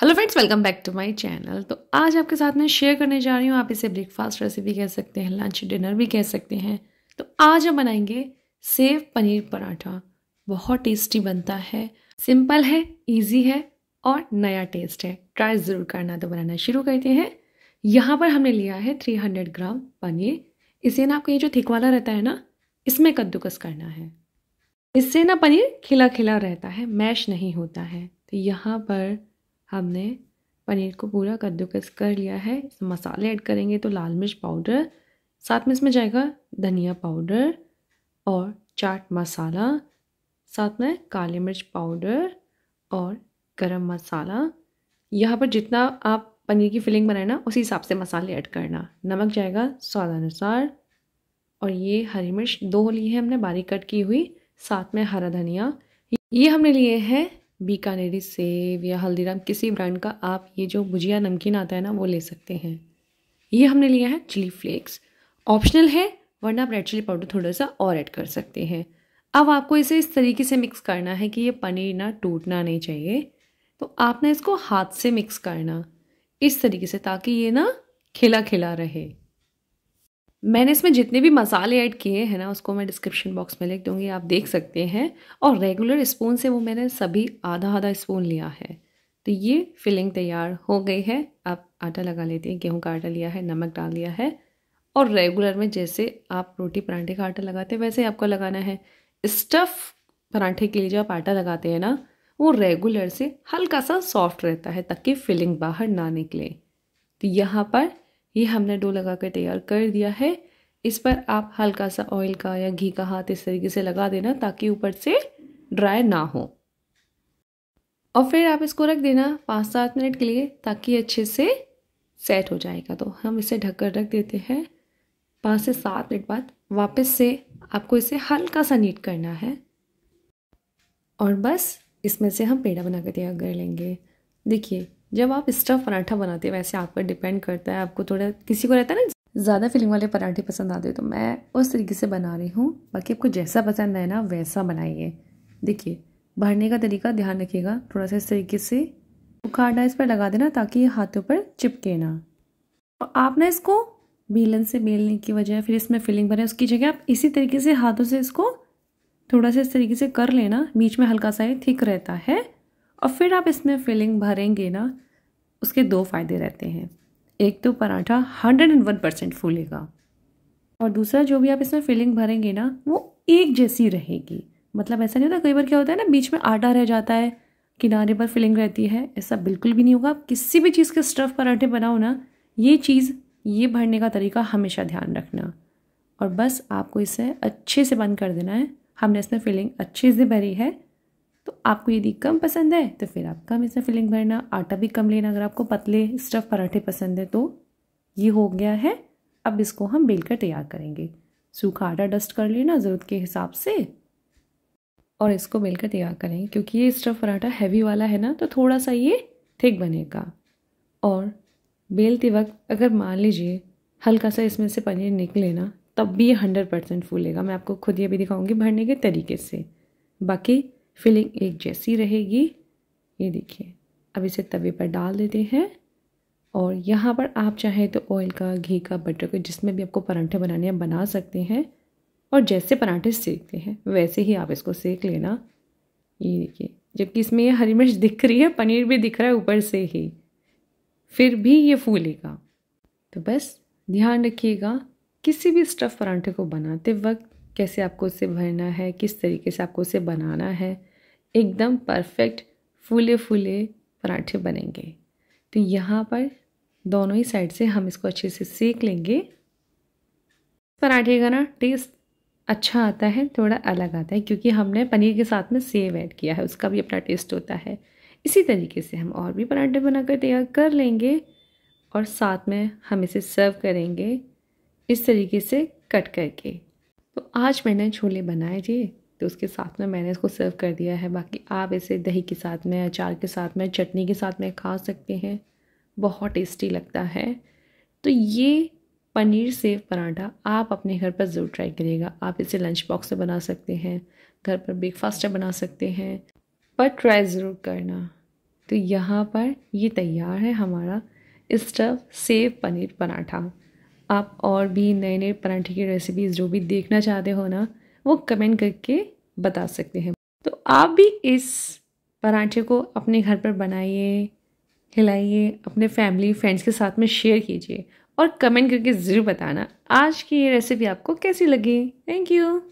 hello friends welcome back to my channel तो आज आपके साथ मैं शेयर करने जा रही हूँ आप इसे ब्रेकफास्ट रेसिपी कह सकते हैं लंच डिनर भी कह सकते हैं तो आज हम बनाएंगे सेव पनीर पराठा बहुत टेस्टी बनता है सिंपल है इजी है और नया टेस्ट है ट्राई ज़रूर करना तो बनाना शुरू करते हैं यहाँ पर हमने लिया है थ्री हंड्रेड ग्राम पनीर इसे ना आपको ये जो थिक वाला रहता है ना इसमें कद्दूकस करना है इससे ना पनीर खिला खिला रहता है मैश नहीं होता है तो यहाँ पर हमने पनीर को पूरा कद्दूकस कर लिया है मसाले ऐड करेंगे तो लाल मिर्च पाउडर साथ में इसमें जाएगा धनिया पाउडर और चाट मसाला साथ में काली मिर्च पाउडर और गरम मसाला यहाँ पर जितना आप पनीर की फिलिंग बनाए ना उसी हिसाब से मसाले ऐड करना नमक जाएगा स्वाद अनुसार और ये हरी मिर्च दो ली है हमने बारीक कट की हुई साथ में हरा धनिया ये हमने लिए हैं बीकानेरी सेव या हल्दीराम किसी ब्रांड का आप ये जो भुजिया नमकीन आता है ना वो ले सकते हैं ये हमने लिया है चिली फ्लेक्स ऑप्शनल है वरना आप रेड चिली पाउडर थोड़ा सा और ऐड कर सकते हैं अब आपको इसे इस तरीके से मिक्स करना है कि ये पनीर ना टूटना नहीं चाहिए तो आपने इसको हाथ से मिक्स करना इस तरीके से ताकि ये ना खिला खिला रहे मैंने इसमें जितने भी मसाले ऐड किए हैं ना उसको मैं डिस्क्रिप्शन बॉक्स में लिख दूँगी आप देख सकते हैं और रेगुलर स्पून से वो मैंने सभी आधा आधा स्पून लिया है तो ये फिलिंग तैयार हो गई है आप आटा लगा लेते हैं गेहूँ का आटा लिया है नमक डाल दिया है और रेगुलर में जैसे आप रोटी परांठे का आटा लगाते हैं वैसे आपको लगाना है स्टफ़ परांठे के लिए जो आप आटा लगाते हैं ना वो रेगुलर से हल्का सा सॉफ्ट रहता है ताकि फिलिंग बाहर ना निकले तो यहाँ पर ये हमने डो लगा कर तैयार कर दिया है इस पर आप हल्का सा ऑयल का या घी का हाथ इस तरीके से लगा देना ताकि ऊपर से ड्राई ना हो और फिर आप इसको रख देना पाँच सात मिनट के लिए ताकि अच्छे से सेट हो जाएगा तो हम इसे ढककर रख देते हैं पाँच से सात मिनट बाद वापस से आपको इसे हल्का सा नीट करना है और बस इसमें से हम पेड़ा बना कर तैयार कर लेंगे देखिए जब आप स्टफ़ पराठा बनाते हैं वैसे आप पर डिपेंड करता है आपको थोड़ा किसी को रहता है ना ज़्यादा फिलिंग वाले पराठे पसंद आते तो मैं उस तरीके से बना रही हूँ बाकी आपको जैसा पसंद है ना वैसा बनाइए देखिए भरने का तरीका ध्यान रखिएगा थोड़ा सा इस तरीके से उखाड़ा इस पर लगा देना ताकि हाथों पर चिपके ना और तो आप ना इसको बेलन से बेलने की वजह फिर इसमें फिलिंग भरें उसकी जगह आप इसी तरीके से हाथों से इसको थोड़ा सा इस तरीके से कर लेना बीच में हल्का सा ये थिक रहता है और फिर आप इसमें फिलिंग भरेंगे ना उसके दो फ़ायदे रहते हैं एक तो paratha hundred and one percent फूलेगा और दूसरा जो भी आप इसमें फिलिंग भरेंगे ना वो एक जैसी रहेगी मतलब ऐसा नहीं होता कई बार क्या होता है ना बीच में आटा रह जाता है किनारे पर फिलिंग रहती है ऐसा बिल्कुल भी नहीं होगा आप किसी भी चीज़ के स्टफ़ पराठे बनाओ ना ये चीज़ ये भरने का तरीका हमेशा ध्यान रखना और बस आपको इसे अच्छे से बंद कर देना है हमने इसमें फिलिंग अच्छे से भरी है तो आपको यदि कम पसंद है तो फिर आप कम इसमें फिलिंग भरना आटा भी कम लेना अगर आपको पतले स्टफ़ पराठे पसंद है तो ये हो गया है अब इसको हम बेल कर तैयार करेंगे सूखा आटा डस्ट कर लेना ज़रूरत के हिसाब से और इसको बेल कर तैयार करेंगे क्योंकि ये स्टफ़ पराठा हैवी वाला है ना तो थोड़ा सा ये थिक बनेगा और बेलते वक्त अगर मान लीजिए हल्का सा इसमें से पनीर निकले ना तब भी ये हंड्रेड परसेंट फूलेगा मैं आपको खुद ये भी दिखाऊंगी भरने के तरीके से बाकी फिलिंग एक जैसी रहेगी ये देखिए अब इसे तवे पर डाल देते हैं और यहाँ पर आप चाहे तो ऑयल का घी का बटर का जिसमें भी आपको पराठे बनाने हैं बना सकते हैं और जैसे पराठे सेकते हैं वैसे ही आप इसको सेक लेना ये देखिए जबकि इसमें ये हरी मिर्च दिख रही है पनीर भी दिख रहा है ऊपर से ही फिर भी ये फूलेगा तो बस ध्यान रखिएगा किसी भी स्टफ़ पराठे को बनाते वक्त कैसे आपको उसे भरना है किस तरीके से आपको उसे बनाना है एकदम परफेक्ट फूले फूले पराठे बनेंगे तो यहाँ पर दोनों ही साइड से हम इसको अच्छे से सेक लेंगे पराठे का ना टेस्ट अच्छा आता है थोड़ा अलग आता है क्योंकि हमने पनीर के साथ में सेव ऐड किया है उसका भी अपना टेस्ट होता है इसी तरीके से हम और भी पराठे बनाकर तैयार कर लेंगे और साथ में हम इसे सर्व करेंगे इस तरीके से कट करके तो आज मैंने छोले बनाए थे तो उसके साथ में मैंने इसको सर्व कर दिया है बाकी आप इसे दही के साथ में अचार के साथ में चटनी के साथ में खा सकते हैं बहुत टेस्टी लगता है तो ये पनीर सेव पराठा आप अपने घर पर ज़रूर ट्राई करिएगा आप इसे लंच बॉक्स में बना सकते हैं घर पर ब्रेकफास्ट में बना सकते हैं पर ट्राई ज़रूर करना तो यहाँ पर ये तैयार है हमारा स्टफ सेव पनीर पराठा आप और भी नए नए पराठे की रेसिपीज़ जो भी देखना चाहते हो ना वो कमेंट करके बता सकते हैं तो आप भी इस पराठे को अपने घर पर बनाइए हिलाइए अपने फैमिली फ्रेंड्स के साथ में शेयर कीजिए और कमेंट करके ज़रूर बताना आज की ये रेसिपी आपको कैसी लगी थैंक यू